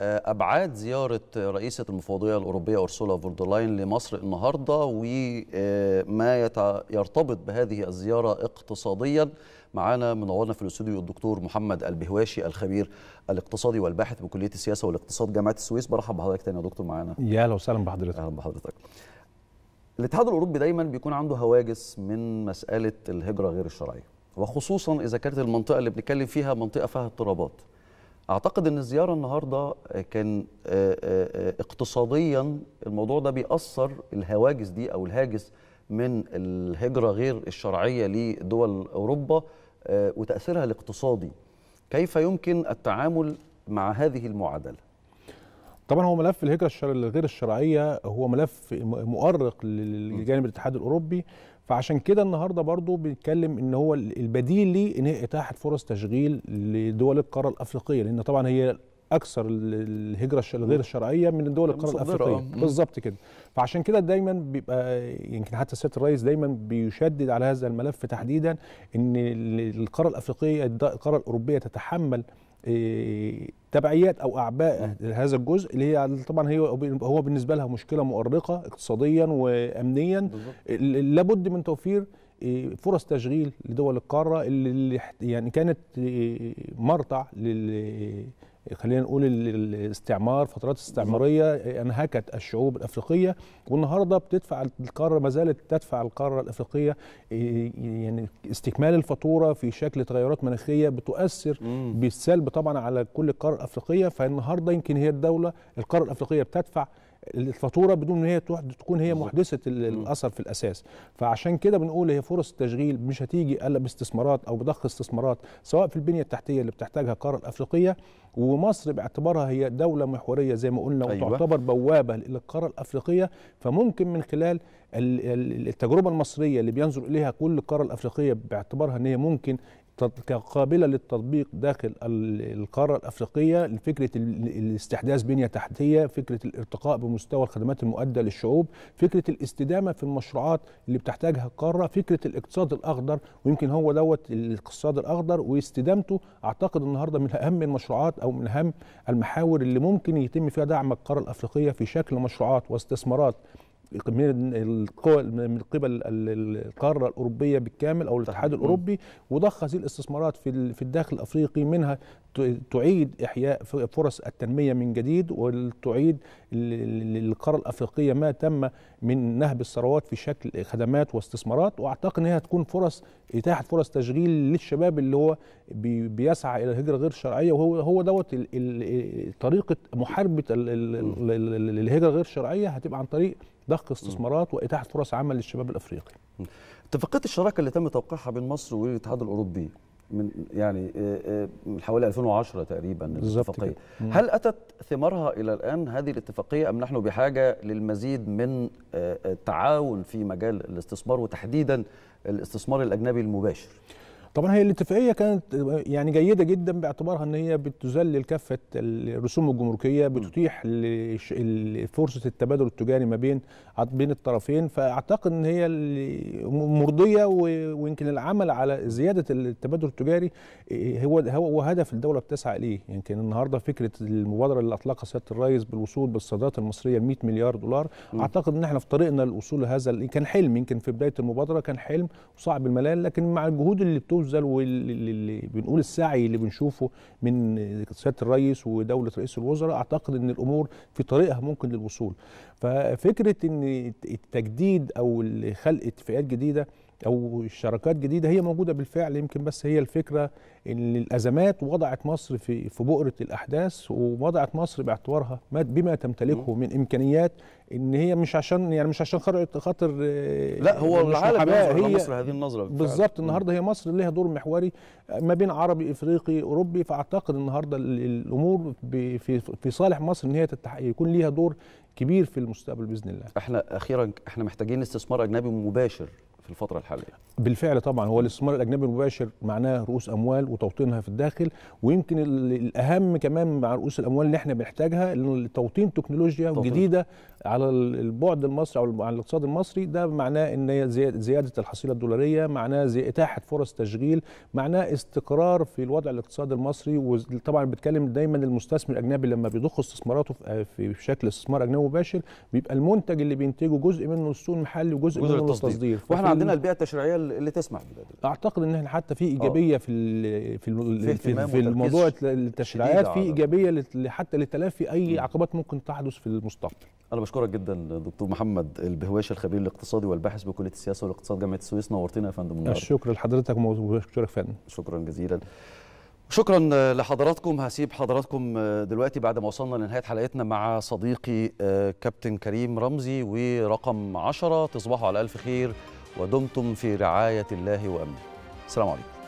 ابعاد زياره رئيسه المفوضيه الاوروبيه اورسولا فوندرلاين لمصر النهارده وما يرتبط بهذه الزياره اقتصاديا معانا منورنا في الاستوديو الدكتور محمد البهواشي الخبير الاقتصادي والباحث بكليه السياسه والاقتصاد جامعه السويس برحب بحضرتك تاني يا دكتور معانا يا اهلا وسهلا بحضرتك اهلا بحضرتك الاتحاد الاوروبي دايما بيكون عنده هواجس من مساله الهجره غير الشرعيه وخصوصا اذا كانت المنطقه اللي بنتكلم فيها منطقه فيها اضطرابات اعتقد ان الزياره النهارده كان آه، آه، آه، اقتصاديا الموضوع ده بيأثر الهواجس دي او الهاجس من الهجره غير الشرعيه لدول اوروبا وتأثيرها الاقتصادي كيف يمكن التعامل مع هذه المعادله طبعا هو ملف الهجره الشر... الشرعيه هو ملف مؤرق لجانب الاتحاد الاوروبي فعشان كده النهارده برضو بنتكلم ان هو البديل ليه ان هي اتاحه فرص تشغيل لدول القاره الافريقيه لان طبعا هي اكثر الهجره الغير الشرعيه من دول القاره الافريقيه اه. بالظبط كده فعشان كده دايما بيبقى يمكن حتى سياده الرئيس دايما بيشدد على هذا الملف تحديدا ان القاره الافريقيه القاره الاوروبيه تتحمل إيه، تبعيات او اعباء نعم. لهذا الجزء اللي هي طبعا هي هو بالنسبه لها مشكله مؤرقه اقتصاديا وامنيا لابد من توفير إيه، فرص تشغيل لدول القاره اللي يعني كانت إيه، مرتع لل خلينا نقول الاستعمار فترات استعماريه انهكت الشعوب الافريقيه والنهارده بتدفع القاره ما زالت تدفع القاره الافريقيه يعني استكمال الفاتوره في شكل تغيرات مناخيه بتؤثر بالسلب طبعا على كل القاره الافريقيه فالنهارده يمكن هي الدوله القاره الافريقيه بتدفع الفاتوره بدون ان هي تكون هي محدثه الاثر في الاساس فعشان كده بنقول هي فرص التشغيل مش هتيجي الا باستثمارات او بضخ استثمارات سواء في البنيه التحتيه اللي بتحتاجها القاره الافريقيه ومصر باعتبارها هي دوله محوريه زي ما قلنا أيوة. وتعتبر بوابه للقاره الافريقيه فممكن من خلال التجربه المصريه اللي بينظر اليها كل القاره الافريقيه باعتبارها ان هي ممكن قابله للتطبيق داخل القاره الافريقيه لفكره الاستحداث بنيه تحتيه، فكره الارتقاء بمستوى الخدمات المؤديه للشعوب، فكره الاستدامه في المشروعات اللي بتحتاجها القاره، فكره الاقتصاد الاخضر ويمكن هو دوت الاقتصاد الاخضر واستدامته اعتقد النهارده من اهم المشروعات او من اهم المحاور اللي ممكن يتم فيها دعم القاره الافريقيه في شكل مشروعات واستثمارات من القوى من قبل القاره الاوروبيه بالكامل او الاتحاد الاوروبي وضخ هذه الاستثمارات في في الداخل الافريقي منها تعيد احياء فرص التنميه من جديد وتعيد للقاره الافريقيه ما تم من نهب الثروات في شكل خدمات واستثمارات واعتقد ان هي هتكون فرص اتاحه فرص تشغيل للشباب اللي هو بيسعى الى الهجره غير شرعيه وهو هو دوت طريقه محاربه الهجره غير الشرعيه هتبقى عن طريق ضخ استثمارات واتاحه فرص عمل للشباب الافريقي. اتفاقيه الشراكه اللي تم توقيعها بين مصر والاتحاد الاوروبي من يعني آه، آه، حوالي 2010 تقريبا الاتفاقيه هل اتت ثمارها الى الان هذه الاتفاقيه ام نحن بحاجه للمزيد من التعاون آه، في مجال الاستثمار وتحديدا الاستثمار الاجنبي المباشر طبعا هي الاتفاقيه كانت يعني جيده جدا باعتبارها ان هي بتذلل كافه الرسوم الجمركيه بتتيح فرصه التبادل التجاري ما بين بين الطرفين فاعتقد ان هي مرضيه ويمكن العمل على زياده التبادل التجاري إيه، هو هو هدف الدوله بتسعى اليه يمكن يعني النهارده فكره المبادره اللي اطلقها سياده الرئيس بالوصول بالصادرات المصريه ل 100 مليار دولار م. اعتقد ان احنا في طريقنا للوصول لهذا كان حلم يمكن في بدايه المبادره كان حلم وصعب الملال لكن مع الجهود اللي الموزل واللي بنقول السعي اللي بنشوفه من سياده الرئيس ودوله رئيس الوزراء اعتقد ان الامور في طريقها ممكن للوصول ففكره ان التجديد او خلق اتفاقيات جديده او الشراكات جديده هي موجوده بالفعل يمكن بس هي الفكره ان الازمات وضعت مصر في في بؤره الاحداث ووضعت مصر باعتبارها بما تمتلكه من امكانيات ان هي مش عشان يعني مش عشان خاطر لا هو العالم هي مصر هذه النظره بالظبط النهارده هي مصر ليها دور محوري ما بين عربي افريقي اوروبي فاعتقد النهارده الامور في في صالح مصر ان هي يكون ليها دور كبير في المستقبل باذن الله احنا اخيرا احنا محتاجين استثمار اجنبي مباشر في الفتره الحاليه بالفعل طبعا هو الاستثمار الاجنبي المباشر معناه رؤوس اموال وتوطينها في الداخل ويمكن الاهم كمان مع رؤوس الاموال اللي احنا بنحتاجها توطين تكنولوجيا جديده على البعد المصري او على الاقتصاد المصري ده معناه ان زياده الحصيله الدولاريه معناه زي اتاحه فرص تشغيل معناه استقرار في الوضع الاقتصادي المصري وطبعا بتكلم دايما المستثمر الاجنبي لما بيضخ استثماراته في آه، شكل استثمار اجنبي مباشر بيبقى المنتج اللي بينتجه جزء منه السوق المحلي وجزء منه التصدير واحنا عندنا البيئه التشريعيه اللي تسمح بده اعتقد ان احنا حتى في آه. ايجابيه في في في, في الموضوع التشريعات في ايجابيه حتى لتلافي اي عقبات ممكن تحدث في المستقبل بشكرك جدا دكتور محمد البهواشي الخبير الاقتصادي والباحث بكليه السياسه والاقتصاد جامعه السويس نورتنا يا فندم النهارده لحضرتك وشكرا فندم شكرا جزيلا شكرا لحضراتكم هسيب حضراتكم دلوقتي بعد ما وصلنا لنهايه حلقتنا مع صديقي آه، كابتن كريم رمزي ورقم 10 تصبحوا على الف خير ودمتم في رعايه الله وامنه السلام عليكم